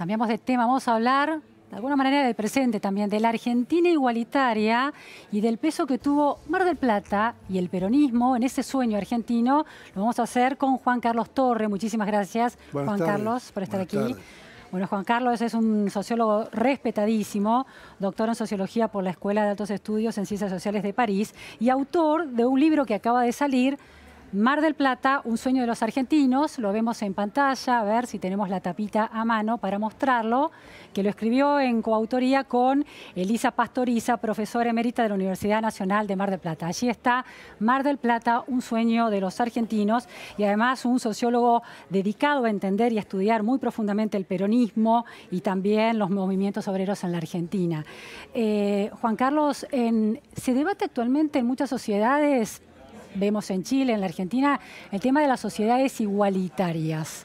Cambiamos de tema, vamos a hablar de alguna manera del presente también, de la Argentina igualitaria y del peso que tuvo Mar del Plata y el peronismo en ese sueño argentino. Lo vamos a hacer con Juan Carlos Torre. Muchísimas gracias, Juan Carlos, por estar aquí. Bueno, Juan Carlos es un sociólogo respetadísimo, doctor en sociología por la Escuela de Altos Estudios en Ciencias Sociales de París y autor de un libro que acaba de salir Mar del Plata, un sueño de los argentinos, lo vemos en pantalla, a ver si tenemos la tapita a mano para mostrarlo, que lo escribió en coautoría con Elisa Pastoriza, profesora emérita de la Universidad Nacional de Mar del Plata. Allí está Mar del Plata, un sueño de los argentinos y además un sociólogo dedicado a entender y estudiar muy profundamente el peronismo y también los movimientos obreros en la Argentina. Eh, Juan Carlos, se debate actualmente en muchas sociedades vemos en Chile, en la Argentina, el tema de las sociedades igualitarias.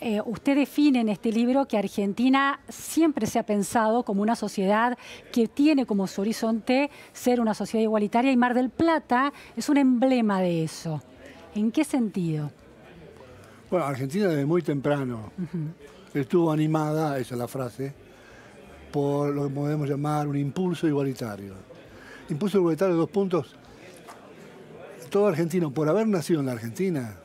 Eh, usted define en este libro que Argentina siempre se ha pensado como una sociedad que tiene como su horizonte ser una sociedad igualitaria y Mar del Plata es un emblema de eso. ¿En qué sentido? Bueno, Argentina desde muy temprano estuvo animada, esa es la frase, por lo que podemos llamar un impulso igualitario. Impulso igualitario, dos puntos, todo argentino, por haber nacido en la Argentina,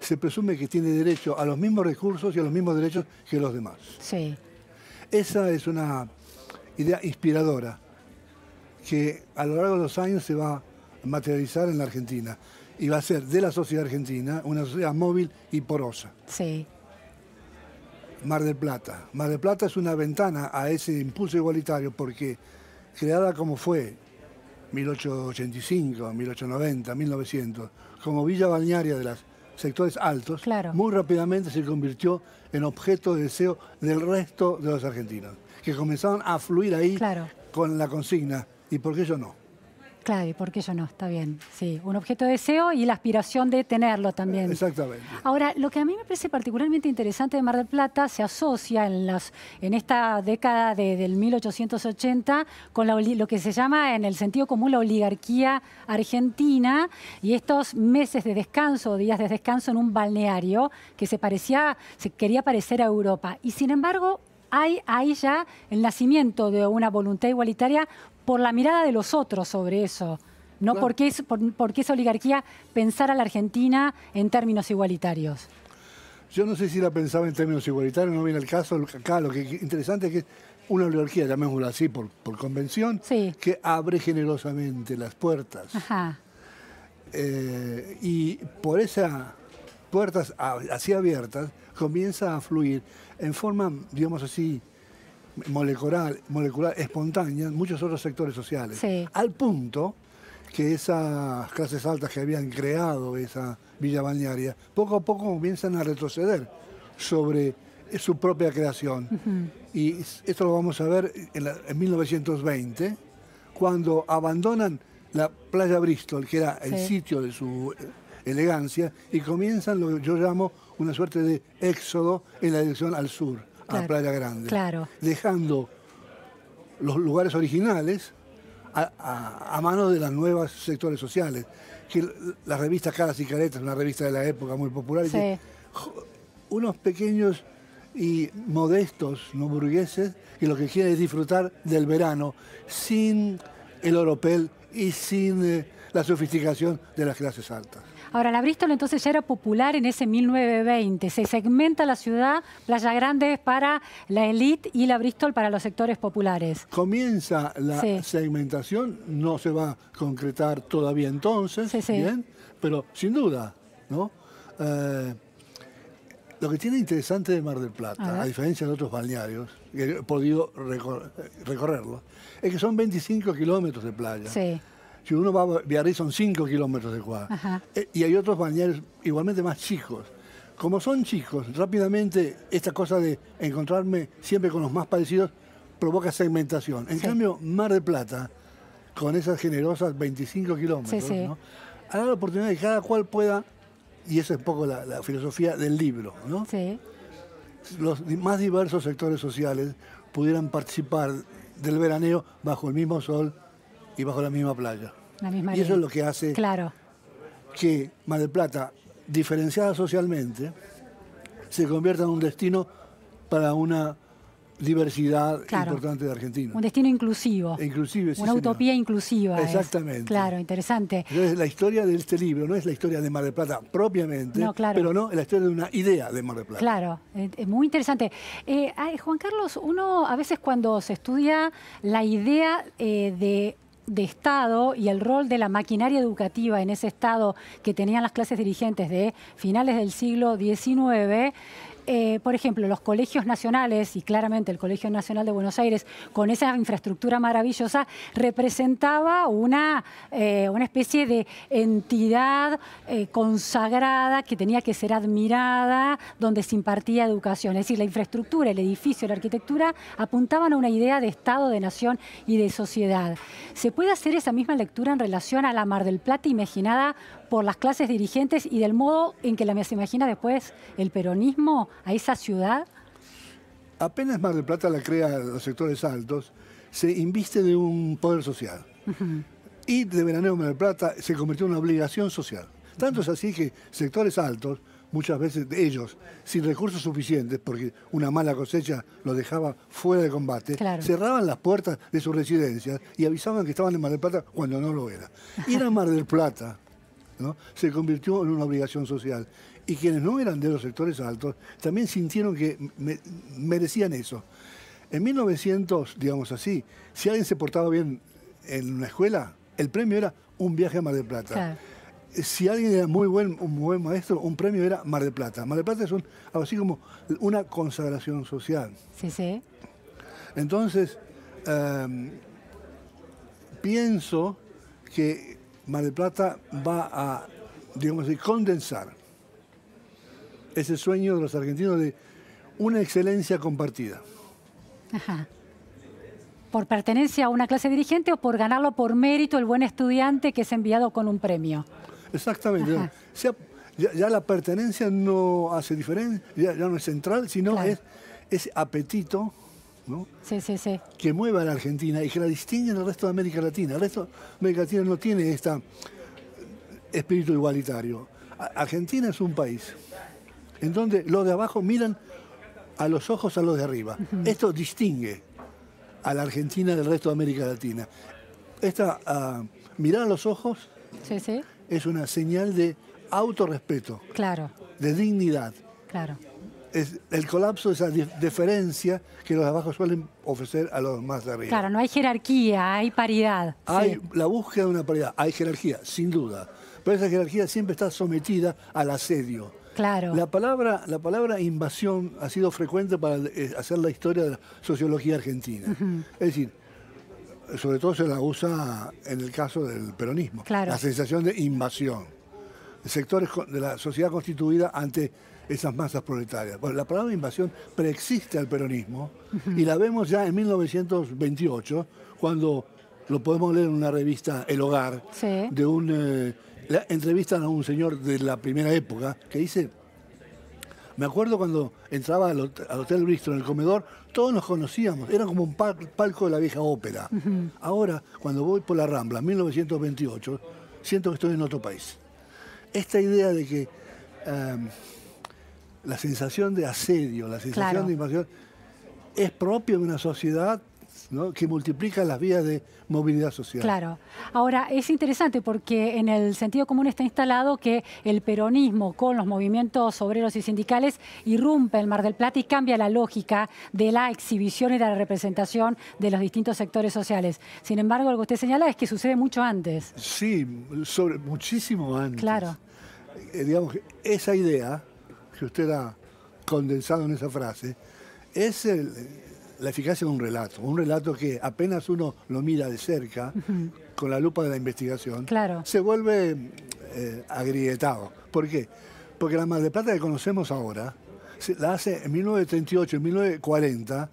se presume que tiene derecho a los mismos recursos y a los mismos derechos que los demás. Sí. Esa es una idea inspiradora que a lo largo de los años se va a materializar en la Argentina y va a ser de la sociedad argentina una sociedad móvil y porosa. Sí. Mar del Plata. Mar del Plata es una ventana a ese impulso igualitario porque creada como fue 1885, 1890, 1900, como Villa Balnearia de los sectores altos, muy rápidamente se convirtió en objeto de deseo del resto de los argentinos, que comenzaron a fluir ahí con la consigna, ¿y por qué yo no? Claro, por qué yo no? Está bien, sí. Un objeto de deseo y la aspiración de tenerlo también. Exactamente. Ahora, lo que a mí me parece particularmente interesante de Mar del Plata se asocia en, las, en esta década de, del 1880 con la, lo que se llama en el sentido común la oligarquía argentina y estos meses de descanso, días de descanso en un balneario que se parecía, se quería parecer a Europa. Y sin embargo, hay ahí ya el nacimiento de una voluntad igualitaria por la mirada de los otros sobre eso. No porque, es, por, porque esa oligarquía pensar a la Argentina en términos igualitarios. Yo no sé si la pensaba en términos igualitarios, no viene el caso. Acá lo que interesante es que una oligarquía, llamémosla así por, convención, que abre generosamente las puertas. Eh, y por esas puertas así abiertas comienza a fluir en forma, digamos así, molecular, molecular espontánea en muchos otros sectores sociales. Al punto que esas clases altas que habían creado esa villa balnearia, poco a poco comienzan a retroceder sobre eh, su propia creación. Y esto lo vamos a ver en, 1920, cuando abandonan la playa Bristol, que era el sitio de su eh, elegancia, y comienzan lo que yo llamo una suerte de éxodo en la dirección al sur, a a Playa Grande. Dejando los lugares originales a, mano manos de las nuevas sectores sociales. Que la revista Caras y Caretas, una revista de la época muy popular, unos pequeños y modestos no burgueses que lo que quieren es disfrutar del verano sin el oropel y sin eh, la sofisticación de las clases altas. Ahora, la Bristol entonces ya era popular en ese 1920. Se segmenta la ciudad, Playa Grande es para la élite y la Bristol para los sectores populares. Comienza la segmentación, no se va a concretar todavía entonces, ¿bien? pero sin duda, ¿no? Eh, lo que tiene interesante de Mar del Plata, a, diferencia de otros balnearios, que he podido recorrerlo, es que son 25 kilómetros de playa. Sí. Si uno va a Biarritz son 5 kilómetros de cuadra. Eh, y hay otros balnearios igualmente más chicos. Como son chicos, rápidamente esta cosa de encontrarme siempre con los más parecidos provoca segmentación. En cambio, Mar de Plata, con esas generosas 25 kilómetros, hará la oportunidad de que cada cual pueda, y esa es un poco la, filosofía del libro, los más diversos sectores sociales pudieran participar del veraneo bajo el mismo sol y bajo la misma playa. La misma y eso es lo que hace que Mar del Plata, diferenciada socialmente, se convierta en un destino para una diversidad importante de Argentina. Un destino inclusivo. E inclusive, Una utopía inclusiva. Exactamente. Claro, interesante. Entonces, la historia de este libro no es la historia de Mar del Plata propiamente, claro. pero no, es la historia de una idea de Mar del Plata. Claro, es muy interesante. Eh, Juan Carlos, uno a veces cuando se estudia la idea eh, de de Estado y el rol de la maquinaria educativa en ese Estado que tenían las clases dirigentes de finales del siglo XIX eh, por ejemplo, los colegios nacionales y claramente el Colegio Nacional de Buenos Aires, con esa infraestructura maravillosa, representaba una, eh, especie de entidad eh, consagrada que tenía que ser admirada, donde se impartía educación. Es decir, la infraestructura, el edificio, la arquitectura apuntaban a una idea de Estado, de nación y de sociedad. ¿Se puede hacer esa misma lectura en relación a la Mar del Plata imaginada por las clases dirigentes y del modo en que la se imagina después el peronismo? a esa ciudad? Apenas Mar del Plata la crea los sectores altos, se inviste de un poder social. Y de veraneo Mar del Plata se convirtió en una obligación social. Tanto es así que sectores altos, muchas veces ellos, sin recursos suficientes, porque una mala cosecha los dejaba fuera de combate, cerraban las puertas de sus residencias y avisaban que estaban en Mar del Plata cuando no lo era. Y era Mar del Plata ¿no? se convirtió en una obligación social. Y quienes no eran de los sectores altos también sintieron que merecían eso. En 1900, digamos así, si alguien se portaba bien en una escuela, el premio era un viaje a Mar del Plata. Si alguien era muy buen, un buen maestro, un premio era Mar del Plata. Mar del Plata es algo así como una consagración social. Sí, sí. Entonces, em, pienso que Mar del Plata va a, digamos, condensar ese sueño de los argentinos de una excelencia compartida. ¿Por pertenencia a una clase dirigente o por ganarlo por mérito el buen estudiante que es enviado con un premio? Exactamente. Ya, la pertenencia no hace diferencia, ya, no es central, sino es ese apetito ¿no? que mueve a la Argentina y que la distingue del resto de América Latina. El resto de América Latina no tiene este espíritu igualitario. Argentina es un país en donde los de abajo miran a los ojos a los de arriba. Esto distingue a la Argentina del resto de América Latina. Esta ah, mirar a los ojos es una señal de autorrespeto, claro. de dignidad. Es el colapso de esa diferencia que los de abajo suelen ofrecer a los más de arriba. Claro, no hay jerarquía, hay paridad. Hay la búsqueda de una paridad, hay jerarquía, sin duda. Pero esa jerarquía siempre está sometida al asedio la palabra, la palabra invasión ha sido frecuente para eh, hacer la historia de la sociología argentina. Es decir, sobre todo se la usa en el caso del peronismo. La sensación de invasión. Sectores de la sociedad constituida ante esas masas proletarias. la palabra invasión preexiste al peronismo y la vemos ya en 1928, cuando lo podemos leer en una revista, El Hogar, de un... Eh, entrevista a un señor de la primera época que dice, me acuerdo cuando entraba al, Hotel Bristol, en el comedor, todos nos conocíamos, era como un palco de la vieja ópera. Ahora, cuando voy por la Rambla, 1928, siento que estoy en otro país. Esta idea de que em, la sensación de asedio, la sensación de invasión, es propia de una sociedad que multiplica las vías de movilidad social. Claro. Ahora, es interesante porque en el sentido común está instalado que el peronismo con los movimientos obreros y sindicales irrumpe el Mar del Plata y cambia la lógica de la exhibición y de la representación de los distintos sectores sociales. Sin embargo, lo que usted señala es que sucede mucho antes. Sí, sobre, muchísimo antes. Claro. Eh, digamos digamos, esa idea que usted ha condensado en esa frase es el, la eficacia de un relato, un relato que apenas uno lo mira de cerca, con la lupa de la investigación, se vuelve eh, agrietado. ¿Por qué? Porque la Mar de Plata que conocemos ahora, la hace en 1938, en 1940,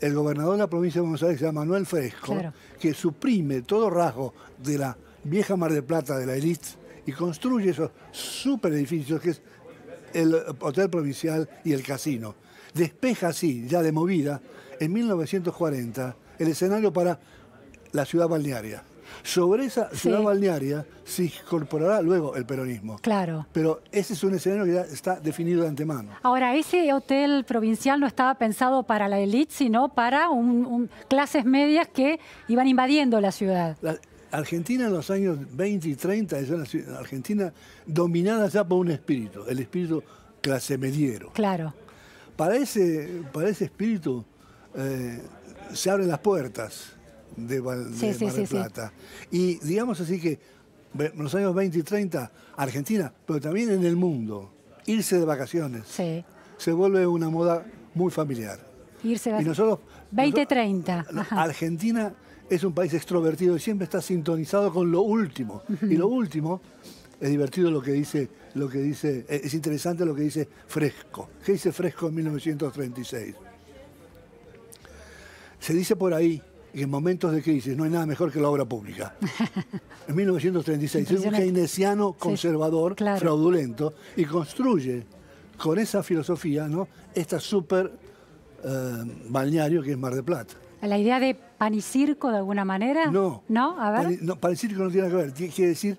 el gobernador de la provincia de Buenos Aires, se llama Manuel Fresco, que suprime todo rasgo de la vieja Mar de Plata, de la élite, y construye esos super edificios que es el hotel provincial y el casino. Despeja así, ya de movida, en 1940 el escenario para la ciudad balnearia. Sobre esa ciudad balnearia se incorporará luego el peronismo. Claro. Pero ese es un escenario que ya está definido de antemano. Ahora, ese hotel provincial no estaba pensado para la élite, sino para clases medias que iban invadiendo la ciudad. Argentina en los años 20 y 30 es una Argentina dominada ya por un espíritu, el espíritu clase mediero. Claro. Para ese, para ese espíritu eh, se abren las puertas de, Mar del Plata. Y digamos así que en los años 20 y 30, Argentina, pero también en el mundo, irse de vacaciones se vuelve una moda muy familiar. Irse de vacaciones. Y nosotros, 20, 30. Argentina es un país extrovertido y siempre está sintonizado con lo último. Y lo último es divertido lo que dice, lo que dice, eh, es interesante lo que dice Fresco. ¿Qué dice Fresco en 1936? Se dice por ahí que en momentos de crisis no hay nada mejor que la obra pública. En 1936 es un keynesiano conservador, fraudulento, y construye con esa filosofía ¿no? esta super eh, balneario que es Mar de Plata. ¿La idea de circo de alguna manera? No. ¿No? A ver. no, panicirco no tiene nada que ver. Quiere decir,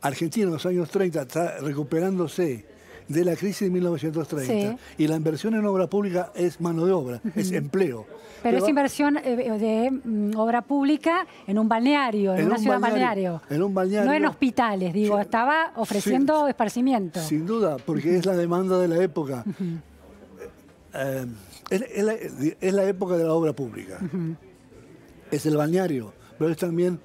Argentina en los años 30 está recuperándose de la crisis de 1930. Y la inversión en obra pública es mano de obra, es empleo. Pero, es inversión eh, eh, de mm, obra pública en un balneario, en, una ciudad balneario, En un balneario. No en hospitales, digo, estaba ofreciendo esparcimiento. Sin duda, porque es la demanda de la época. Eh, es, la, época de la obra pública. Es el balneario, pero es también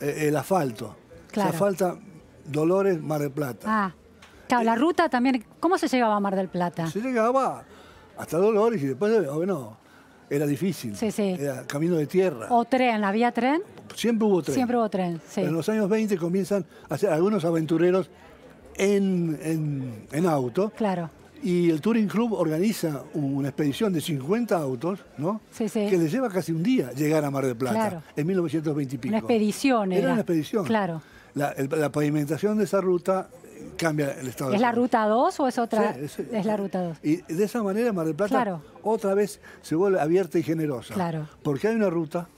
el asfalto. Claro. Dolores, Mar de Plata. Ah la ruta también, ¿cómo se llegaba a Mar del Plata? Se llegaba hasta Dolores y después, eh, bueno, era difícil. Sí, sí. Era camino de tierra. ¿O tren? ¿Había tren? Siempre hubo tren. Siempre hubo tren, en los años 20 comienzan a hacer algunos aventureros en, auto. Claro. Y el Touring Club organiza una expedición de 50 autos, ¿no? Sí, sí. Que les lleva casi un día llegar a Mar del Plata, claro. en 1920 y pico. Una expedición era. Era una expedición. Claro. la, pavimentación de esa ruta cambia el estado. ¿Es la ruta 2 o es otra? es, la ruta 2. Y de esa manera Mar del Plata otra vez se vuelve abierta y generosa. Claro. Porque hay una ruta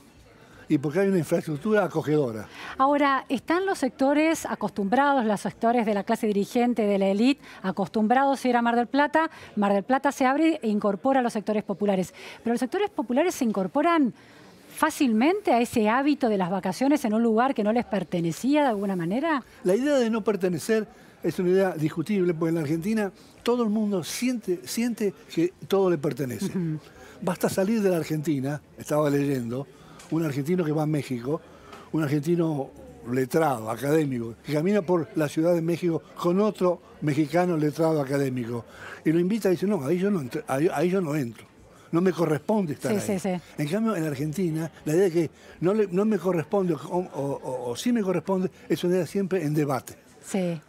y porque hay una infraestructura acogedora. Ahora, ¿están los sectores acostumbrados, los sectores de la clase dirigente, de la élite, acostumbrados a ir a Mar del Plata? Mar del Plata se abre e incorpora a los sectores populares. Pero los sectores populares se incorporan fácilmente a ese hábito de las vacaciones en un lugar que no les pertenecía de alguna manera? La idea de no pertenecer es una idea discutible, porque en la Argentina todo el mundo siente, siente que todo le pertenece. Basta salir de la Argentina, estaba leyendo, un argentino que va a México, un argentino letrado, académico, que camina por la Ciudad de México con otro mexicano letrado académico. Y lo invita y dice, no, ahí yo no, entro, ahí, yo no entro. No me corresponde estar ahí. En cambio, en la Argentina, la idea de que no, me corresponde o, o sí me corresponde es una idea siempre en debate. Sí.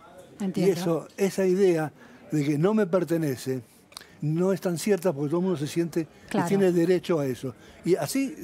Y eso, esa idea de que no me pertenece, no es tan cierta porque todo el mundo se siente que tiene derecho a eso. Y así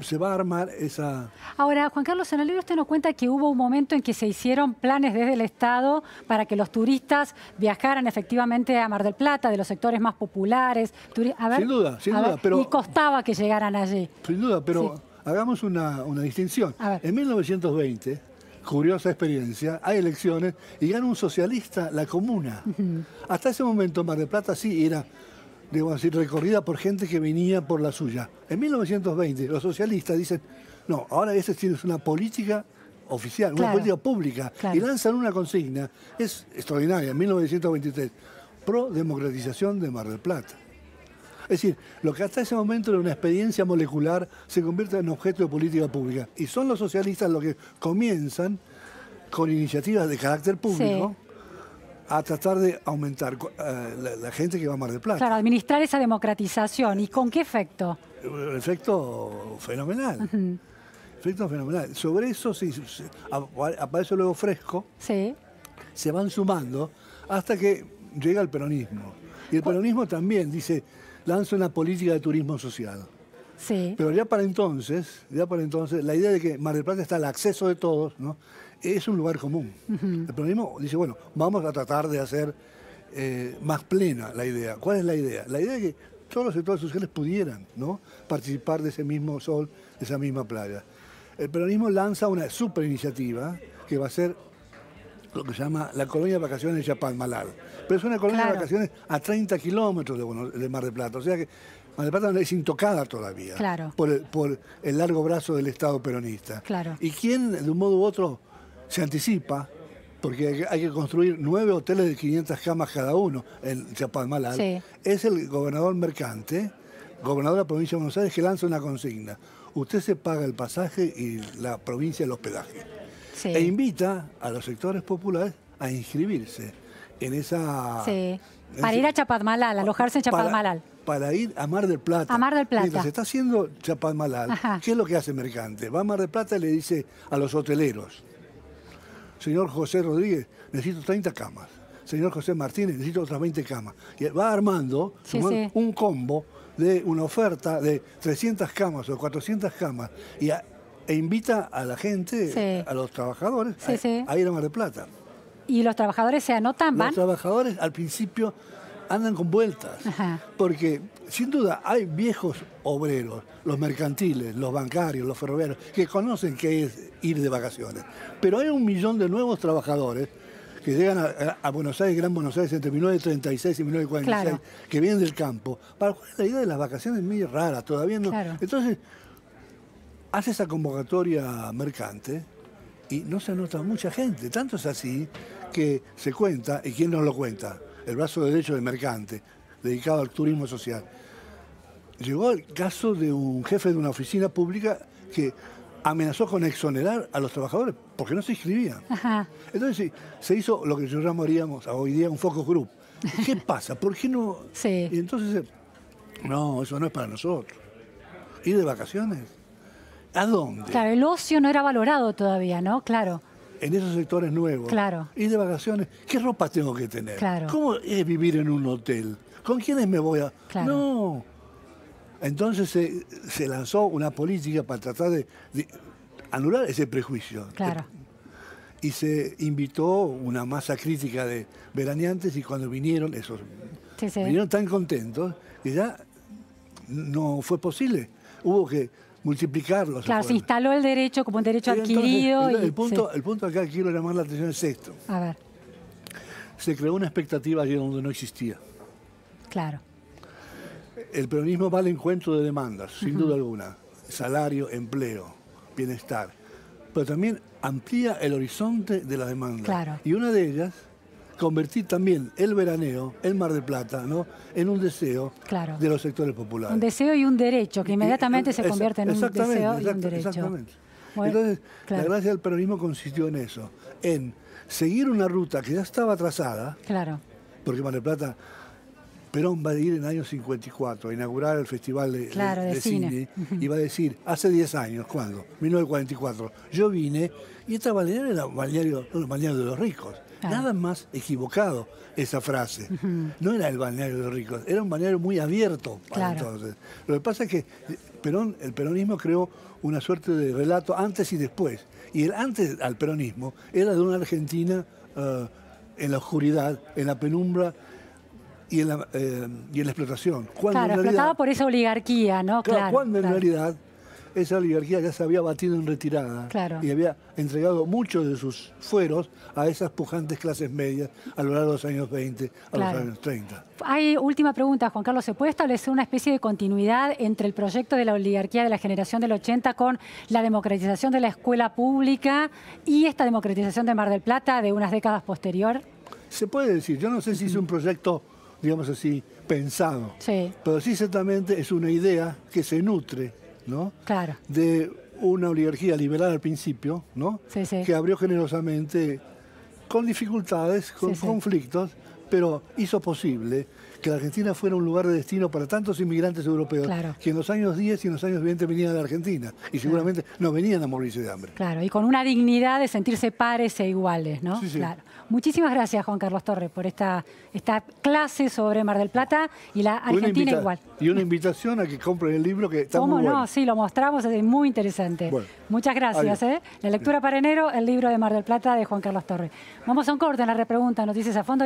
se va a armar esa... Ahora, Juan Carlos, en el libro usted nos cuenta que hubo un momento en que se hicieron planes desde el Estado para que los turistas viajaran efectivamente a Mar del Plata, de los sectores más populares. sin duda, sin duda. pero... Y costaba que llegaran allí. Sin duda, pero hagamos una, una distinción. En 1920 curiosa experiencia, hay elecciones y gana un socialista la comuna. Hasta ese momento Mar del Plata sí era, digo así, recorrida por gente que venía por la suya. En 1920 los socialistas dicen, no, ahora esa es una política oficial, una política pública, y lanzan una consigna, es extraordinaria, en 1923, pro democratización de Mar del Plata. Es decir, lo que hasta ese momento era una experiencia molecular se convierte en objeto de política pública. Y son los socialistas los que comienzan con iniciativas de carácter público. a tratar de aumentar eh, la, gente que va a Mar del Plata. Claro, administrar esa democratización. ¿Y con qué efecto? efecto fenomenal. Efecto fenomenal. Sobre eso, sí, sí, aparece luego fresco, sí. se van sumando hasta que llega el peronismo. Y el peronismo también dice, lanza una política de turismo social. Pero ya para entonces, ya para entonces, la idea de que Mar del Plata está al acceso de todos, Es un lugar común. El peronismo dice, bueno, vamos a tratar de hacer eh, más plena la idea. ¿Cuál es la idea? La idea es que todos los sectores sociales pudieran, ¿no? Participar de ese mismo sol, de esa misma playa. El peronismo lanza una super iniciativa que va a ser lo que se llama la colonia de vacaciones de Malal. Pero es una colonia de vacaciones a 30 kilómetros de, de, Mar del Plata. O sea que Mar del Plata es intocada todavía por, el, largo brazo del Estado peronista. Y quien, de un modo u otro, se anticipa, porque hay que construir nueve hoteles de 500 camas cada uno en Chapalmalal, es el gobernador mercante, gobernador de la provincia de Buenos Aires, que lanza una consigna. Usted se paga el pasaje y la provincia el hospedaje. E invita a los sectores populares a inscribirse en esa... Sí. para ir a Chapadmalal, alojarse en Chapadmalal. Para, ir a Mar del Plata. A Mar Plata. Mientras está haciendo Chapadmalal, ¿qué es lo que hace Mercante? Va a Mar del Plata y le dice a los hoteleros, señor José Rodríguez, necesito 30 camas. Señor José Martínez, necesito otras 20 camas. Y va armando un combo de una oferta de 300 camas o 400 camas y e invita a la gente, a los trabajadores, a ir a Mar del Plata. ¿Y los trabajadores se anotan? más. Los trabajadores al principio andan con vueltas, porque sin duda hay viejos obreros, los mercantiles, los bancarios, los ferroviarios, que conocen qué es ir de vacaciones. Pero hay un millón de nuevos trabajadores que llegan a, Buenos Aires, Gran Buenos Aires, entre 1936 y 1946, que vienen del campo, para la idea de las vacaciones es muy rara, todavía no. Entonces, hace esa convocatoria mercante y no se anota mucha gente, tanto es así que se cuenta, y quién nos lo cuenta, el brazo derecho de Mercante, dedicado al turismo social. Llegó el caso de un jefe de una oficina pública que amenazó con exonerar a los trabajadores porque no se inscribían. Entonces se hizo lo que yo llamaríamos hoy día un focus group. ¿Qué pasa? ¿Por qué no? Sí. Y entonces, eh, no, eso no es para nosotros. ¿Ir de vacaciones? ¿A dónde? Claro, el ocio no era valorado todavía, ¿no? Claro en esos sectores nuevos. Claro. Y de vacaciones, ¿qué ropa tengo que tener? ¿Cómo es vivir en un hotel? ¿Con quiénes me voy a...? No. Entonces se, lanzó una política para tratar de, anular ese prejuicio. Claro. Y se invitó una masa crítica de veraneantes y cuando vinieron, esos vinieron tan contentos que ya no fue posible. Hubo que multiplicarlos. Claro, se, instaló el derecho como un derecho adquirido. el, punto, el punto acá que quiero llamar la atención es esto. A ver. Se creó una expectativa allí donde no existía. Claro. El peronismo va al encuentro de demandas, sin duda alguna. Salario, empleo, bienestar. Pero también amplía el horizonte de la demanda. Claro. Y una de ellas convertir también el veraneo, el Mar del Plata, ¿no? en un deseo de los sectores populares. Un deseo y un derecho, que inmediatamente se convierte en un deseo y un derecho. Exactamente. Entonces, la gracia del peronismo consistió en eso, en seguir una ruta que ya estaba trazada, claro. porque Mar del Plata, Perón va a ir en el año 54 a inaugurar el Festival de, cine. y va a decir, hace 10 años, ¿cuándo? 1944, yo vine y esta balnearia era balneario, balneario de los ricos. Nada más equivocado esa frase. No era el balneario de los ricos, era un balneario muy abierto entonces. Lo que pasa es que eh, Perón, el peronismo creó una suerte de relato antes y después. Y el antes al peronismo era de una Argentina eh, en la oscuridad, en la penumbra, y en la, eh, y en la explotación. claro, explotaba por esa oligarquía, ¿no? Claro, cuando en realidad esa oligarquía ya se había batido en retirada y había entregado muchos de sus fueros a esas pujantes clases medias a lo largo de los años 20, a los años 30. Hay última pregunta, Juan Carlos. ¿Se puede establecer una especie de continuidad entre el proyecto de la oligarquía de la generación del 80 con la democratización de la escuela pública y esta democratización de Mar del Plata de unas décadas posterior? Se puede decir. Yo no sé si es un proyecto, digamos así, pensado. Sí. Pero sí, ciertamente es una idea que se nutre de una oligarquía liberal al principio, ¿no? Que abrió generosamente con dificultades, con conflictos, pero hizo posible que la Argentina fuera un lugar de destino para tantos inmigrantes europeos que en los años 10 y en los años 20 venían de la Argentina y seguramente no venían a morirse de hambre. Claro, y con una dignidad de sentirse pares e iguales, ¿no? Claro. Muchísimas gracias, Juan Carlos Torres, por esta, esta clase sobre Mar del Plata y la Argentina igual. Y una invitación a que compren el libro que está ¿Cómo muy bueno. no? Sí, lo mostramos, es muy interesante. Muchas gracias. ¿eh? La lectura para enero, el libro de Mar del Plata de Juan Carlos Torres. Vamos a un corte en la repregunta, noticias a fondo.